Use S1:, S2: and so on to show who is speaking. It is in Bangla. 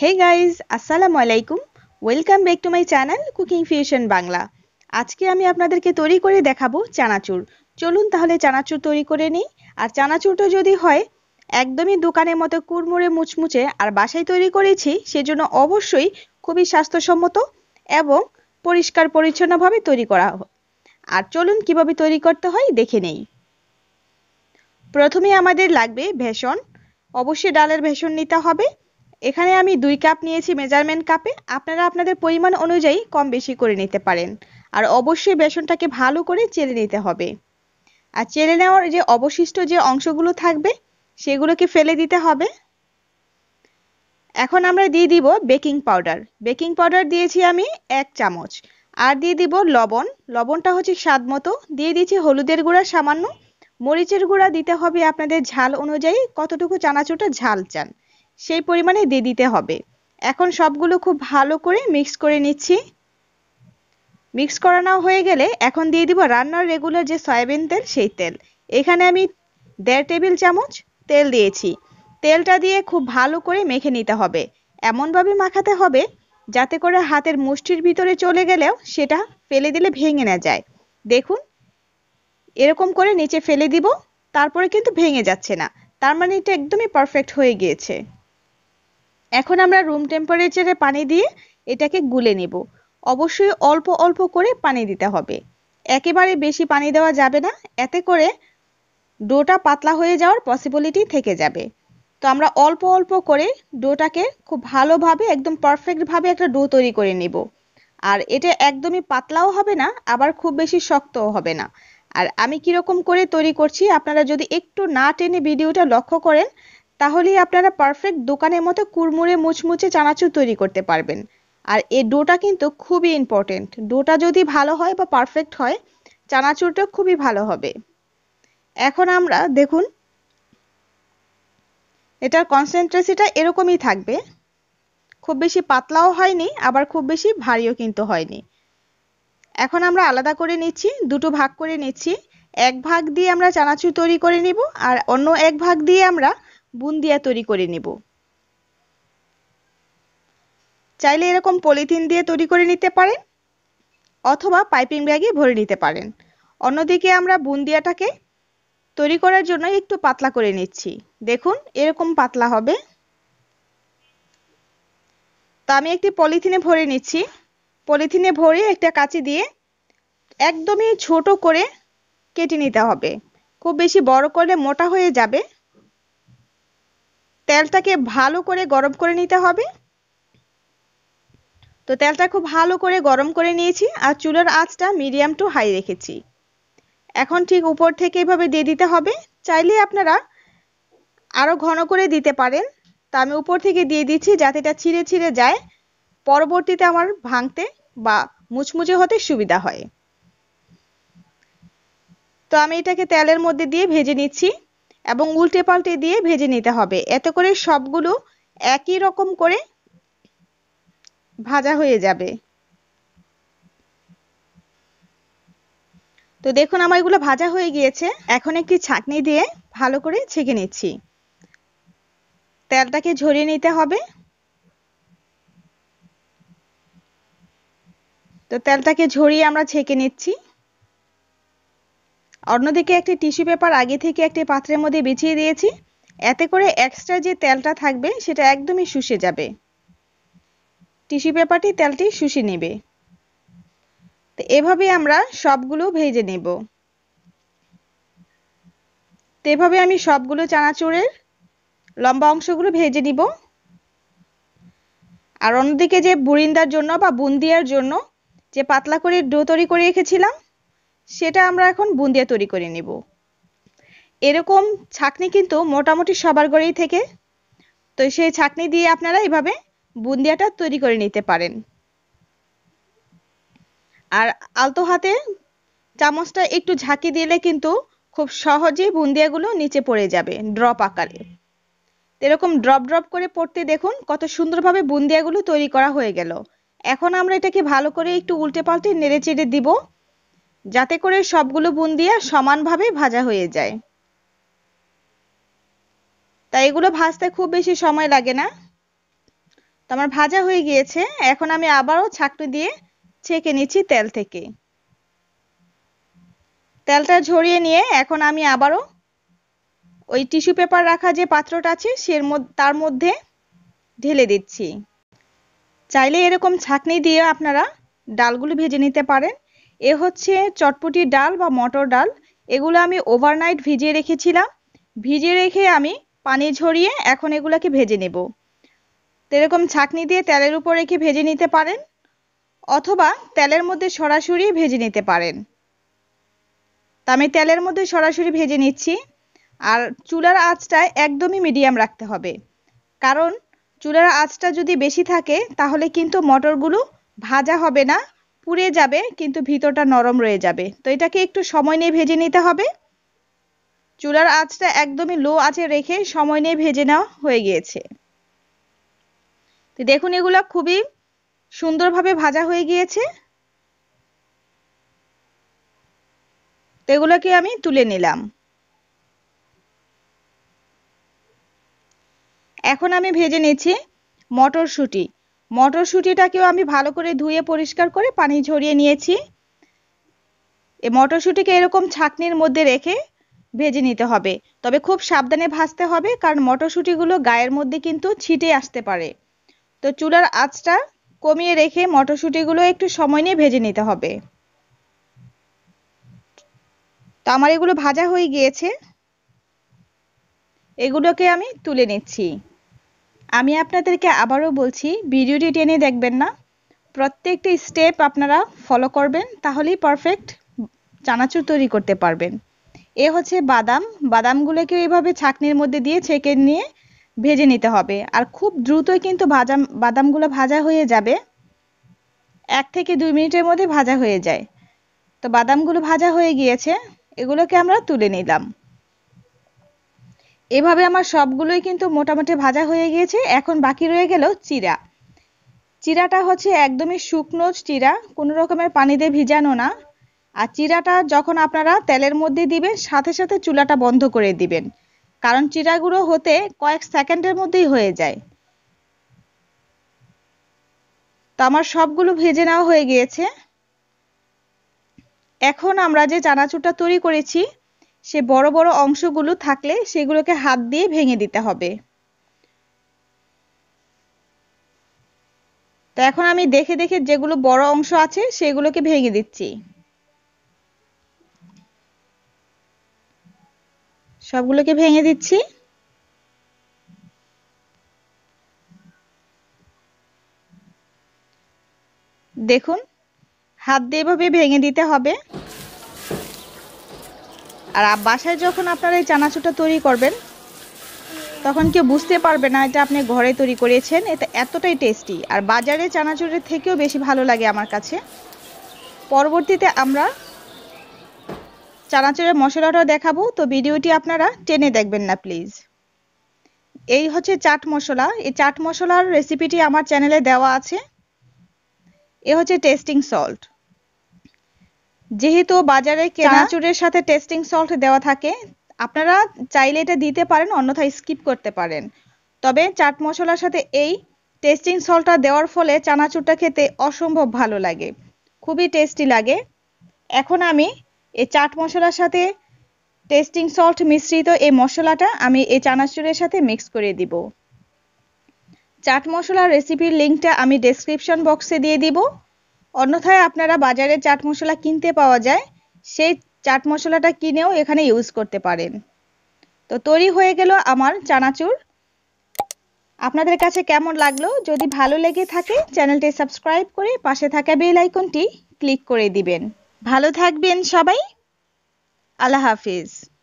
S1: হে গাইজ আসসালামু আলাইকুম welcome back to my channel cooking fusion Bangla আজকে আমি আপনাদেরকে তৈরি করে দেখাবো চানাচুর চলুন তাহলে চানাচুর তৈরি করে নিই আর চানাচুরটা যদি হয় একদমই দোকানের মতো কুড়মুড়ে মুচমুচে আর বাসায় তৈরি করেছি সেজন্য অবশ্যই খুবই স্বাস্থ্যসম্মত এবং পরিষ্কার পরিচ্ছন্নভাবে তৈরি করা আর চলুন কিভাবে তৈরি করতে হয় দেখে নেই প্রথমে আমাদের লাগবে ভেষণ অবশ্যই ডালের ভেষণ নিতে হবে এখানে আমি দুই কাপ নিয়েছি মেজারমেন্ট কাপে আপনারা আপনাদের পরিমাণ অনুযায়ী কম বেশি করে নিতে পারেন আর অবশ্যই বেসনটাকে ভালো করে চেলে নিতে হবে আর চেলে নেওয়ার যে অবশিষ্ট যে অংশগুলো থাকবে সেগুলোকে ফেলে দিতে হবে এখন আমরা দিয়ে দিব বেকিং পাউডার বেকিং পাউডার দিয়েছি আমি এক চামচ আর দিয়ে দিব লবণ লবণটা হচ্ছে স্বাদ মতো দিয়ে দিচ্ছি হলুদের গুঁড়া সামান্য মরিচের গুঁড়া দিতে হবে আপনাদের ঝাল অনুযায়ী কতটুকু চানাচুরটা ঝাল চান সেই পরিমাণে দিয়ে দিতে হবে এখন সবগুলো খুব ভালো করে মিক্স করে নিচ্ছি মিক্স করানো হয়ে গেলে এখন দিয়ে দিব রান্নার রেগুলার যে সয়াবিন তেল সেই তেল এখানে আমি দেড় টেবিল চামচ তেল দিয়েছি তেলটা দিয়ে খুব ভালো করে মেখে নিতে হবে এমনভাবে মাখাতে হবে যাতে করে হাতের মুষ্টির ভিতরে চলে গেলেও সেটা ফেলে দিলে ভেঙে না যায় দেখুন এরকম করে নিচে ফেলে দিব তারপরে কিন্তু ভেঙে যাচ্ছে না তার মানে এটা একদমই পারফেক্ট হয়ে গিয়েছে এখন আমরা রুম টেম্পারেচারে পানি দিয়ে এটাকে গুলে নেব অবশ্যই অল্প অল্প করে পানি দিতে হবে একেবারে বেশি পানি দেওয়া যাবে না এতে করে ডোটা পাতলা হয়ে যাওয়ার পসিবিলিটি থেকে যাবে তো আমরা অল্প অল্প করে ডোটাকে খুব ভালোভাবে একদম পারফেক্টভাবে একটা ডো তৈরি করে নেব আর এটা একদমই পাতলাও হবে না আবার খুব বেশি শক্তও হবে না আর আমি কীরকম করে তৈরি করছি আপনারা যদি একটু না টেনে ভিডিওটা লক্ষ্য করেন তাহলেই আপনারা পারফেক্ট দোকানের মতো কুড়মুড়ে মুচমুচে চানাচুর তৈরি করতে পারবেন আর এ ডোটা কিন্তু খুবই ইম্পর্টেন্ট ডোটা যদি ভালো হয় বা পারফেক্ট হয় চানাচুরটা খুবই ভালো হবে এখন আমরা দেখুন এটার কনসেন্ট্রেসিটা এরকমই থাকবে খুব বেশি পাতলাও হয়নি আবার খুব বেশি ভারীও কিন্তু হয়নি এখন আমরা আলাদা করে নিচ্ছি দুটো ভাগ করে নিচ্ছি এক ভাগ দিয়ে আমরা চানাচুর তৈরি করে নিব আর অন্য এক ভাগ দিয়ে আমরা বুন্দিয়া তৈরি করে নেব চাইলে এরকম পলিথিন দিয়ে তৈরি করে নিতে পারেন অথবা পাইপিং ব্যাগে ভরে নিতে পারেন অন্যদিকে আমরা বুন্দিয়াটাকে তৈরি করার জন্য একটু পাতলা করে নিচ্ছি দেখুন এরকম পাতলা হবে তা আমি একটি পলিথিনে ভরে নিচ্ছি পলিথিনে ভরে একটা কাঁচি দিয়ে একদমই ছোট করে কেটে নিতে হবে খুব বেশি বড় করলে মোটা হয়ে যাবে তেলটাকে ভালো করে গরম করে নিতে হবে তো তেলটা খুব ভালো করে গরম করে নিয়েছি আর চুলার আঁচটা মিডিয়াম টু হাই রেখেছি এখন ঠিক উপর থেকে এভাবে দিয়ে দিতে হবে চাইলে আপনারা আরও ঘন করে দিতে পারেন তা আমি উপর থেকে দিয়ে দিচ্ছি যাতে এটা ছিঁড়ে ছিঁড়ে যায় পরবর্তীতে আমার ভাঙতে বা মুচমুচে হতে সুবিধা হয় তো আমি এটাকে তেলের মধ্যে দিয়ে ভেজে নিচ্ছি এবং উল্টে পাল্টে দিয়ে ভেজে নিতে হবে এতে করে সবগুলো একই রকম করে ভাজা হয়ে যাবে তো দেখুন আমার এগুলো ভাজা হয়ে গিয়েছে এখন একটি ছাঁকনি দিয়ে ভালো করে ছেঁকে নিচ্ছি তেলটাকে ঝরিয়ে নিতে হবে তো তেলটাকে ঝরিয়ে আমরা ছেঁকে নিচ্ছি অন্যদিকে একটি টিস্যু পেপার আগে থেকে একটি পাত্রের মধ্যে বিছিয়ে দিয়েছি এতে করে এক্সট্রা যে তেলটা থাকবে সেটা একদমই শুষে যাবে টিস্যু পেপারটি তেলটি শুষে নেবে তো এভাবে আমরা সবগুলো ভেজে নেব তো এভাবে আমি সবগুলো চানাচুরের লম্বা অংশগুলো ভেজে নিব আর অন্যদিকে যে বুরিন্দার জন্য বা বুন্দিয়ার জন্য যে পাতলা করে ডো তৈরি করে রেখেছিলাম সেটা আমরা এখন বুন্দিয়া তৈরি করে নেব এরকম ছাকনি কিন্তু মোটামুটি সবার ঘরেই থেকে তো সেই ছাকনি দিয়ে আপনারা এভাবে বুন্দিয়াটা তৈরি করে নিতে পারেন আর আলতো হাতে চামচটা একটু ঝাঁকি দিলে কিন্তু খুব সহজেই বুন্দিয়াগুলো নিচে পড়ে যাবে ড্রপ আকারে এরকম ড্রপ ড্রপ করে পড়তে দেখুন কত সুন্দরভাবে বুন্দিয়াগুলো তৈরি করা হয়ে গেল এখন আমরা এটাকে ভালো করে একটু উল্টে পাল্টে নেড়ে চেড়ে দিব যাতে করে সবগুলো বুন্দিয়া সমানভাবে ভাজা হয়ে যায় তাই এগুলো ভাজতে খুব বেশি সময় লাগে না তো আমার ভাজা হয়ে গিয়েছে এখন আমি আবারও ছাঁকনি দিয়ে ছেঁকে নিচ্ছি তেল থেকে তেলটা ঝরিয়ে নিয়ে এখন আমি আবারও ওই টিস্যু পেপার রাখা যে পাত্রটা আছে সের তার মধ্যে ঢেলে দিচ্ছি চাইলে এরকম ছাঁকনি দিয়ে আপনারা ডালগুলো ভেজে নিতে পারেন এ হচ্ছে চটপটি ডাল বা মটর ডাল এগুলো আমি ওভারনাইট ভিজিয়ে রেখেছিলাম ভিজিয়ে রেখে আমি পানি ঝরিয়ে এখন এগুলোকে ভেজে নেব এরকম ছাঁকনি দিয়ে তেলের উপর রেখে ভেজে নিতে পারেন অথবা তেলের মধ্যে সরাসরি ভেজে নিতে পারেন তা আমি তেলের মধ্যে সরাসরি ভেজে নিচ্ছি আর চুলার আঁচটা একদমই মিডিয়াম রাখতে হবে কারণ চুলার আঁচটা যদি বেশি থাকে তাহলে কিন্তু মটরগুলো ভাজা হবে না পুড়ে যাবে কিন্তু ভিতরটা নরম রয়ে যাবে তো এটাকে একটু সময় নিয়ে ভেজে নিতে হবে চুলার আঁচটা একদমই লো আঁচে রেখে সময় নিয়ে ভেজে নেওয়া হয়ে গিয়েছে তো দেখুন এগুলো খুবই সুন্দরভাবে ভাজা হয়ে গিয়েছে তো এগুলোকে আমি তুলে নিলাম এখন আমি ভেজে নিচ্ছি মটরশুঁটি মটরশুঁটিটাকেও আমি ভালো করে ধুয়ে পরিষ্কার করে পানি ঝরিয়ে নিয়েছি এ মটরশুঁটিকে এরকম ছাকনির মধ্যে রেখে ভেজে নিতে হবে তবে খুব সাবধানে ভাজতে হবে কারণ মটরশুঁটিগুলো গায়ের মধ্যে কিন্তু ছিটে আসতে পারে তো চুলার আঁচটা কমিয়ে রেখে মটরশুঁটিগুলো একটু সময় নিয়ে ভেজে নিতে হবে তো আমার এগুলো ভাজা হয়ে গিয়েছে এগুলোকে আমি তুলে নিচ্ছি আমি আপনাদেরকে আবারও বলছি ভিডিওটি টেনে দেখবেন না প্রত্যেকটি স্টেপ আপনারা ফলো করবেন তাহলেই পারফেক্ট চানাচুর তৈরি করতে পারবেন এ হচ্ছে বাদাম বাদামগুলোকে এইভাবে ছাকনির মধ্যে দিয়ে ছেঁকে নিয়ে ভেজে নিতে হবে আর খুব দ্রুতই কিন্তু ভাজা বাদামগুলো ভাজা হয়ে যাবে এক থেকে দুই মিনিটের মধ্যে ভাজা হয়ে যায় তো বাদামগুলো ভাজা হয়ে গিয়েছে এগুলোকে আমরা তুলে নিলাম এভাবে আমার সবগুলোই কিন্তু মোটামুটি ভাজা হয়ে গিয়েছে এখন বাকি রয়ে গেল চিরা চিরাটা হচ্ছে একদমই শুকনো চিরা কোনো রকমের পানিতে ভিজানো না আর চিরাটা যখন আপনারা তেলের মধ্যে দিবেন সাথে সাথে চুলাটা বন্ধ করে দিবেন কারণ চিরাগুলো হতে কয়েক সেকেন্ডের মধ্যেই হয়ে যায় তো আমার সবগুলো ভেজে নেওয়া হয়ে গিয়েছে এখন আমরা যে চানাচুরটা তৈরি করেছি সে বড় বড় অংশগুলো থাকলে সেগুলোকে হাত দিয়ে ভেঙে দিতে হবে তো এখন আমি দেখে দেখে যেগুলো বড় অংশ আছে সেগুলোকে ভেঙে দিচ্ছি সবগুলোকে ভেঙে দিচ্ছি দেখুন হাত দিয়ে এভাবে ভেঙে দিতে হবে আর বাসায় যখন আপনারা এই চানাচুরটা তৈরি করবেন তখন কেউ বুঝতে পারবে না এটা আপনি ঘরে তৈরি করেছেন এটা এতটাই টেস্টি আর বাজারে চানাচুরের থেকেও বেশি ভালো লাগে আমার কাছে পরবর্তীতে আমরা চানাচুরের মশলাটাও দেখাবো তো ভিডিওটি আপনারা টেনে দেখবেন না প্লিজ এই হচ্ছে চাট মশলা এই চাট মশলার রেসিপিটি আমার চ্যানেলে দেওয়া আছে এ হচ্ছে টেস্টিং সল্ট যেহেতু বাজারে কেনাচুরের সাথে টেস্টিং সল্ট দেওয়া থাকে আপনারা চাইলে এটা দিতে পারেন অন্যথায় স্কিপ করতে পারেন তবে চাট মশলার সাথে এই টেস্টিং সল্টটা দেওয়ার ফলে চানাচুরটা খেতে অসম্ভব ভালো লাগে খুবই টেস্টি লাগে এখন আমি এই চাট মশলার সাথে টেস্টিং সল্ট মিশ্রিত এই মশলাটা আমি এই চানাচুরের সাথে মিক্স করে দিব চাট মশলার রেসিপির লিঙ্কটা আমি ডেসক্রিপশন বক্সে দিয়ে দিব অন্যথায় আপনারা বাজারে চাট মশলা কিনতে পাওয়া যায় সেই চাট মশলাটা কিনেও এখানে ইউজ করতে পারেন তো তৈরি হয়ে গেল আমার চানাচুর আপনাদের কাছে কেমন লাগলো যদি ভালো লেগে থাকে চ্যানেলটি সাবস্ক্রাইব করে পাশে থাকা বেল আইকনটি ক্লিক করে দিবেন ভালো থাকবেন সবাই আল্লাহ হাফিজ